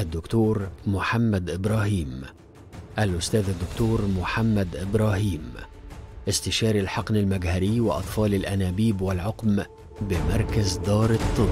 الدكتور محمد إبراهيم الأستاذ الدكتور محمد إبراهيم استشاري الحقن المجهري وأطفال الأنابيب والعقم بمركز دار الطب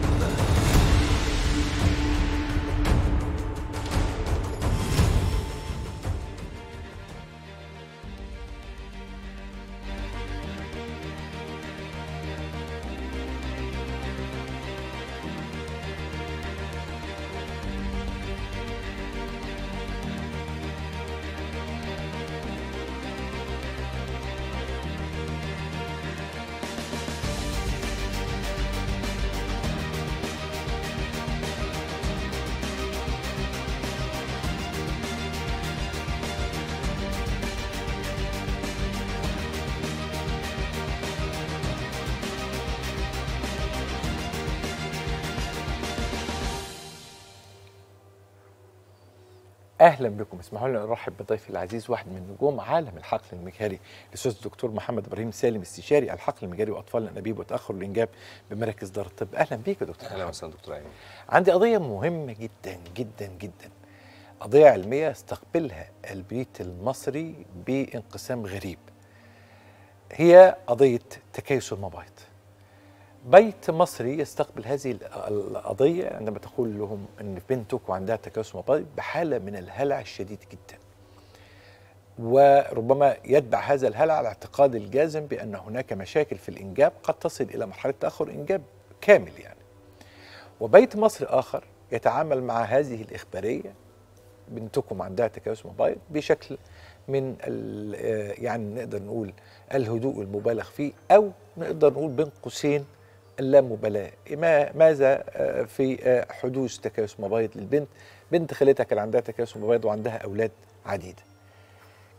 اهلا بكم اسمحوا لنا نرحب بضيفي العزيز واحد من نجوم عالم الحقل المجهري الاستاذ الدكتور محمد ابراهيم سالم استشاري الحقل المجهري واطفال الانابيب وتاخر الانجاب بمراكز دار الطب اهلا بيك يا دكتور اهلا وسهلا دكتور ايمن عندي قضيه مهمه جدا جدا جدا قضيه علميه استقبلها البيت المصري بانقسام غريب هي قضيه تكيس المبايض بيت مصري يستقبل هذه القضية عندما تقول لهم أن بنتك وعندها تكيس مطاطي بحالة من الهلع الشديد جدا وربما يتبع هذا الهلع الاعتقاد الجازم بأن هناك مشاكل في الإنجاب قد تصل إلى مرحلة تأخر إنجاب كامل يعني وبيت مصر آخر يتعامل مع هذه الإخبارية بنتكم عندها تكيس مبايض بشكل من آه، يعني نقدر نقول الهدوء المبالغ فيه أو نقدر نقول بين قوسين اللامبالاه ماذا آه، في آه، حدوث تكيس مبيض للبنت بنت خالتها كان عندها تكيس مبيض وعندها اولاد عديده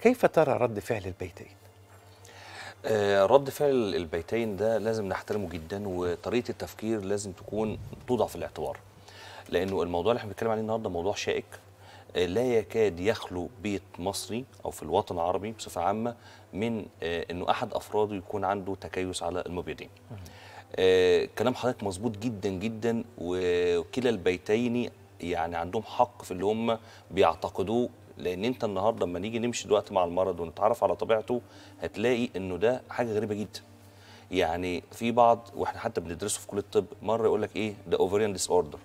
كيف ترى رد فعل البيتين آه، رد فعل البيتين ده لازم نحترمه جدا وطريقه التفكير لازم تكون توضع في الاعتبار لانه الموضوع اللي احنا بنتكلم عليه النهارده موضوع شائك لا يكاد يخلو بيت مصري او في الوطن العربي بصفه عامه من انه احد افراده يكون عنده تكيس على المبيضين آه، كلام حضرتك مظبوط جدا جدا وكلا البيتين يعني عندهم حق في اللي هم بيعتقدوه لان انت النهارده لما نيجي نمشي دلوقتي مع المرض ونتعرف على طبيعته هتلاقي انه ده حاجه غريبه جدا يعني في بعض واحنا حتى بندرسه في كليه الطب مره يقول لك ايه ده اوفريان ديس اوردر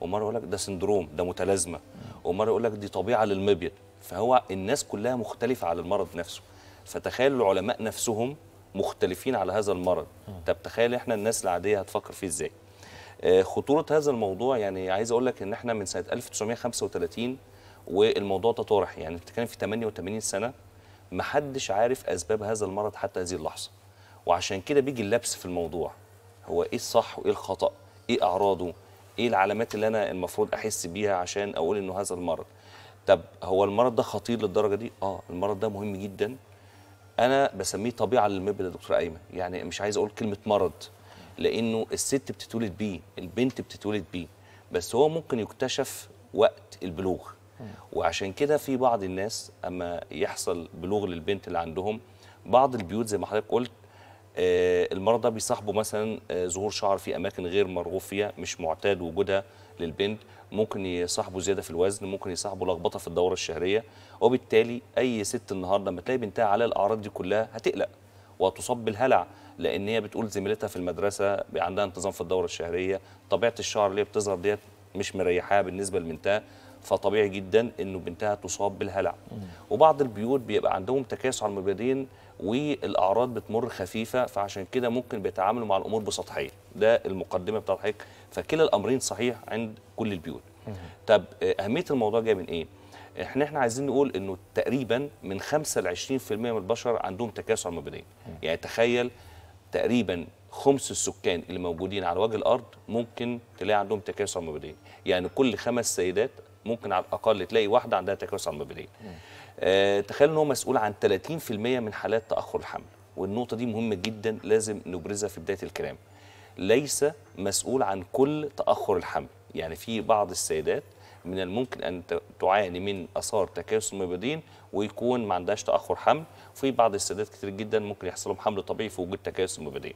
ومره يقول لك ده سندروم ده متلازمه ومره يقول لك دي طبيعه للمبيض فهو الناس كلها مختلفه على المرض نفسه فتخيل العلماء نفسهم مختلفين على هذا المرض طب تخيل احنا الناس العاديه هتفكر فيه ازاي آه، خطوره هذا الموضوع يعني عايز اقول لك ان احنا من سنه 1935 والموضوع ده طرح يعني بتتكلم في 88 سنه محدش عارف اسباب هذا المرض حتى هذه اللحظه وعشان كده بيجي اللبس في الموضوع هو ايه الصح وايه الخطا ايه اعراضه ايه العلامات اللي انا المفروض احس بيها عشان اقول انه هذا المرض طب هو المرض ده خطير للدرجه دي اه المرض ده مهم جدا انا بسميه طبيعه للمبل يا دكتور ايمن يعني مش عايز اقول كلمه مرض لانه الست بتتولد بيه البنت بتتولد بيه بس هو ممكن يكتشف وقت البلوغ وعشان كده في بعض الناس اما يحصل بلوغ للبنت اللي عندهم بعض البيوت زي ما حضرتك قلت آه، المرضى بيصاحبوا مثلا آه، ظهور شعر في اماكن غير مرغوب فيها مش معتاد وجودها للبنت ممكن يصاحبه زياده في الوزن ممكن يصاحبه لخبطه في الدوره الشهريه وبالتالي اي ست النهارده لما تلاقي بنتها على الاعراض دي كلها هتقلق وتصاب بالهلع لان هي بتقول زميلتها في المدرسه عندها انتظام في الدوره الشهريه طبيعه الشعر اللي بتظهر ديت مش مريحاها بالنسبه لبنتها فطبيعي جدا انه بنتها تصاب بالهلع وبعض البيوت بيبقى عندهم على المبيضين والاعراض بتمر خفيفه فعشان كده ممكن بيتعاملوا مع الامور بسطحيه ده المقدمه بتاعت حضرتك فكلا الامرين صحيح عند كل البيوت طب آه، اهميه الموضوع جايه من ايه احنا احنا عايزين نقول انه تقريبا من 5 ل 20% من البشر عندهم تكاسل مبدئي يعني تخيل تقريبا خمس السكان اللي موجودين على وجه الارض ممكن تلاقي عندهم تكاسل مبدئي يعني كل خمس سيدات ممكن على الاقل تلاقي واحده عندها تكاسل مبدئي آه تخيل ان هو مسؤول عن 30% من حالات تاخر الحمل والنقطه دي مهمه جدا لازم نبرزها في بدايه الكلام ليس مسؤول عن كل تاخر الحمل يعني في بعض السيدات من الممكن ان تعاني من اثار تكاسل المبيضين ويكون ما عندهاش تاخر حمل وفي بعض السيدات كتير جدا ممكن يحصل لهم حمل طبيعي في وجود تكاسل المبيضين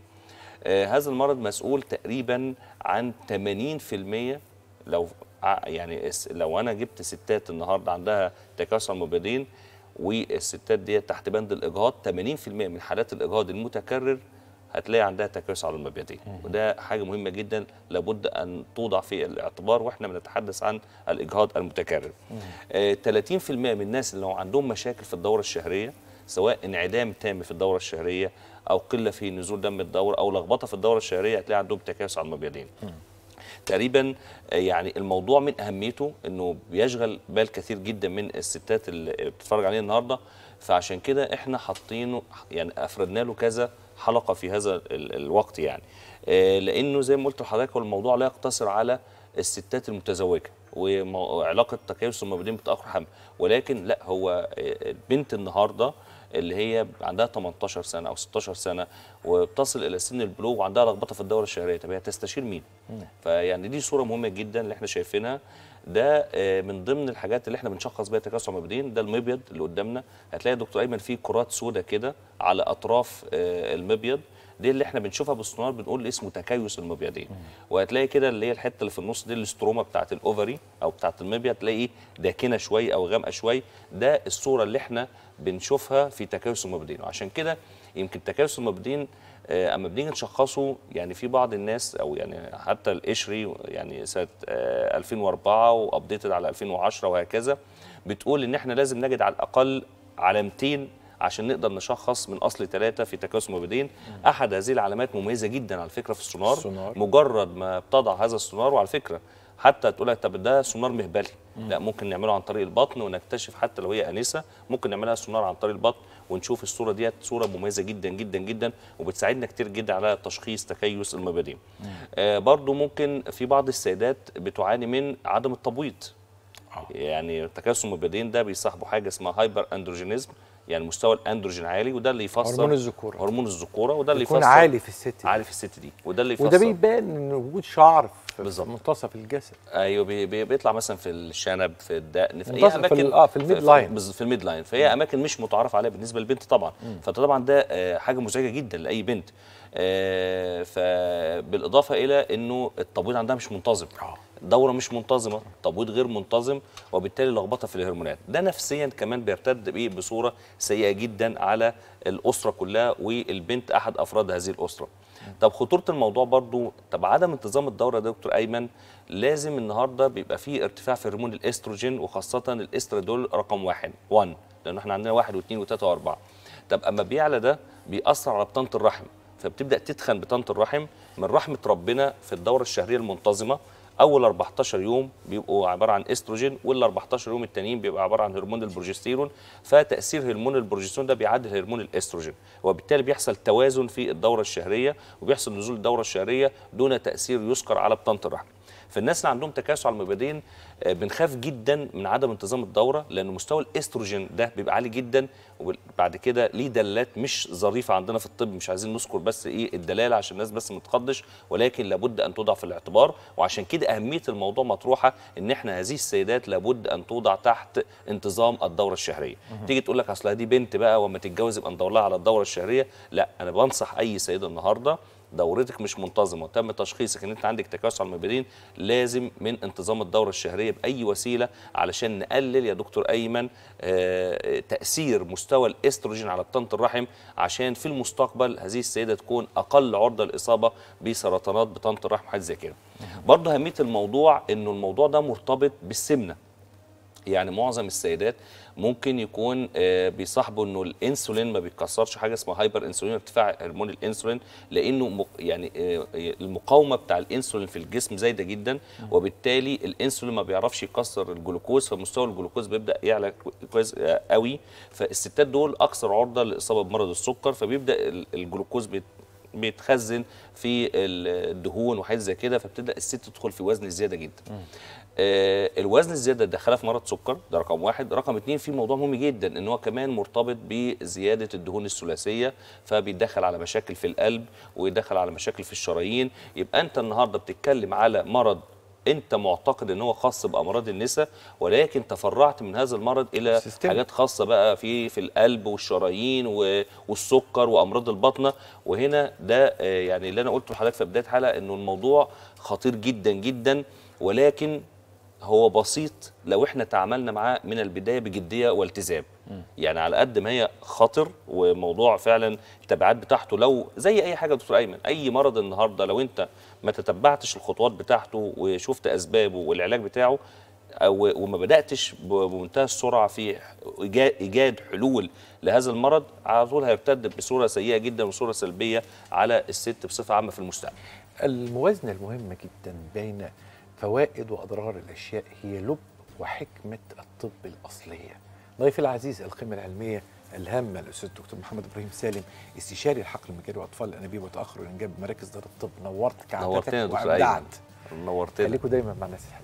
آه هذا المرض مسؤول تقريبا عن 80% لو يعني لو انا جبت ستات النهارده عندها تكاسل المبيضين والستات دي تحت بند الاجهاض 80% من حالات الاجهاض المتكرر هتلاقي عندها تكاسل على المبيعات وده حاجه مهمه جدا لابد ان توضع في الاعتبار واحنا بنتحدث عن الاجهاض المتكرر آه 30% من الناس اللي عندهم مشاكل في الدوره الشهريه سواء انعدام تام في الدوره الشهريه او قله في نزول دم الدوره او لخبطه في الدوره الشهريه هتلاقي عندهم تكاسل على المبيضين تقريبا آه، يعني الموضوع من اهميته انه بيشغل بال كثير جدا من الستات اللي بتتفرج علينا النهارده فعشان كده احنا حاطينه يعني افردنا له كذا حلقه في هذا الوقت يعني آه، لانه زي ما قلت لحضرتك الموضوع لا يقتصر على الستات المتزوجه وعلاقه تكيس ما بين بتاخر حمل ولكن لا هو آه، البنت النهارده اللي هي عندها 18 سنه او 16 سنه وبتصل الى سن البلوغ وعندها لخبطه في الدوره الشهريه طب هي تستشير مين؟ فيعني دي صوره مهمه جدا اللي احنا شايفينها ده آه، من ضمن الحاجات اللي احنا بنشخص بيها تكسر المبيدين ده المبيض اللي قدامنا هتلاقي يا دكتور ايمن فيه كرات سوداء كده على اطراف آه، المبيض دي اللي احنا بنشوفها بالسونار بنقول اسمه تكيس المبيضين وهتلاقي كده اللي هي الحته اللي في النص دي الاستروما بتاعه الاوفري او بتاعه المبيض تلاقي إيه؟ داكنه شويه او غامقه شويه ده الصوره اللي احنا بنشوفها في تكيس المبيضين وعشان كده يمكن تكيس المبيضين آه، اما بنيجي نشخصه يعني في بعض الناس او يعني حتى القشري يعني سنه 2004 آه، وابديتد على 2010 وهكذا بتقول ان احنا لازم نجد على الاقل علامتين عشان نقدر نشخص من اصل ثلاثه في تكاسم مبيدين احد هذه العلامات مميزه جدا على فكره في السونار, السونار. مجرد ما بتضع هذا السونار وعلى فكره حتى تقول لك طب ده سونار مهبلي لا ممكن نعمله عن طريق البطن ونكتشف حتى لو هي انسه ممكن نعملها سونار عن طريق البطن ونشوف الصوره ديت صوره مميزه جدا جدا جدا وبتساعدنا كتير جدا على تشخيص تكيس المبادئ آه برضو ممكن في بعض السيدات بتعاني من عدم التبويض آه. يعني تكيس المبادئين ده بيصاحبه حاجه اسمها هايبر اندروجينيزم يعني مستوى الاندروجين عالي وده اللي يفسر هرمون الذكوره هرمون الذكوره وده اللي يفسر عالي في الست دي. عالي في الست دي وده اللي يفسر وده بيبان ان وجود شعر في بالزبط. منتصف الجسد ايوه بي بي بيطلع مثلا في الشنب في الدقن في اي اماكن في, آه في الميد لاين في, في الميد لاين فهي م. اماكن مش متعارف عليها بالنسبه للبنت طبعا م. فطبعا ده آه، حاجه مزعجه جدا لاي بنت آه فبالاضافه الى انه التبويض عندها مش منتظم آه. دوره مش منتظمه تبويض غير منتظم وبالتالي لخبطه في الهرمونات ده نفسيا كمان بيرتد بيه بصوره سيئه جدا على الاسره كلها والبنت احد افراد هذه الاسره طب خطوره الموضوع برضو طب عدم انتظام الدوره ده دكتور ايمن لازم النهارده بيبقى فيه ارتفاع في هرمون الاستروجين وخاصه الاسترادول رقم واحد 1 لانه احنا عندنا واحد واثنين وثلاثه واربعه طب اما بيعلى ده بيأثر على بطانه الرحم فبتبدا تتخن بطانه الرحم من رحمه ربنا في الدوره الشهريه المنتظمه اول 14 يوم بيبقوا عباره عن استروجين وال 14 يوم التانيين بيبقى عباره عن هرمون البروجستيرون فتاثير هرمون البروجستيرون ده بيعدل هرمون الاستروجين وبالتالي بيحصل توازن في الدوره الشهريه وبيحصل نزول الدوره الشهريه دون تاثير يذكر على بطانه الرحم فالناس اللي عندهم تكاسل على المبيضين آه، بنخاف جدا من عدم انتظام الدوره لان مستوى الاستروجين ده بيبقى عالي جدا وبعد كده ليه دلالات مش ظريفه عندنا في الطب مش عايزين نذكر بس ايه الدلاله عشان الناس بس ما تتخضش ولكن لابد ان توضع في الاعتبار وعشان كده اهميه الموضوع مطروحه ان احنا هذه السيدات لابد ان توضع تحت انتظام الدوره الشهريه تيجي تقول لك اصل دي بنت بقى وما تتجوز يبقى ندور لها على الدوره الشهريه لا انا بنصح اي سيده النهارده دورتك مش منتظمه تم تشخيصك ان انت عندك تكاسل المبيدين لازم من انتظام الدوره الشهريه باي وسيله علشان نقلل يا دكتور ايمن آه، تاثير مستوى الاستروجين على بطانه الرحم عشان في المستقبل هذه السيده تكون اقل عرضه للاصابه بسرطانات بطانه الرحم حد زي كده برضه اهميه الموضوع انه الموضوع ده مرتبط بالسمنه يعني معظم السيدات ممكن يكون آه، بيصاحبوا انه الانسولين ما بيكسرش حاجه اسمها هايبر انسولين ارتفاع هرمون الانسولين لانه يعني آه، آه، المقاومه بتاع الانسولين في الجسم زايده جدا وبالتالي الانسولين ما بيعرفش يكسر الجلوكوز فمستوى الجلوكوز بيبدا يعلى كويس قوي فالستات دول اكثر عرضه للاصابه بمرض السكر فبيبدا الجلوكوز بيتخزن في الدهون وحاجات زي كده فبتبدا الست تدخل في وزن زياده جدا آه الوزن الزياده دخلها في مرض سكر ده رقم واحد رقم اتنين في موضوع مهم جدا ان هو كمان مرتبط بزياده الدهون الثلاثيه فبيدخل على مشاكل في القلب ويدخل على مشاكل في الشرايين يبقى انت النهارده بتتكلم على مرض انت معتقد ان هو خاص بامراض النساء ولكن تفرعت من هذا المرض الى سيستم. حاجات خاصه بقى في في القلب والشرايين والسكر وامراض البطنه وهنا ده آه، يعني اللي انا قلته لحضرتك في بدايه الحلقه انه الموضوع خطير جدا جدا ولكن هو بسيط لو احنا تعاملنا معاه من البدايه بجديه والتزام يعني على قد ما هي خطر وموضوع فعلا التبعات بتاعته لو زي اي حاجه دكتور ايمن اي مرض النهارده لو انت ما تتبعتش الخطوات بتاعته وشفت اسبابه والعلاج بتاعه وما بداتش بمنتهى السرعه في ايجاد حلول لهذا المرض على طول هيرتد بصوره سيئه جدا وصوره سلبيه على الست بصفه عامه في المستقبل. الموازنه المهمه جدا بين فوائد وأضرار الأشياء هي لب وحكمة الطب الأصلية ضيفي العزيز القيمة العلمية الهامة الأستاذ الدكتور محمد إبراهيم سالم استشاري الحقل المجاري وأطفال الأنابيب وتأخر الإنجاب بمراكز دار الطب نورتك عادتك نورتنا دكتور ايمن نورتنا خليكم دايما مع الناس الحلوة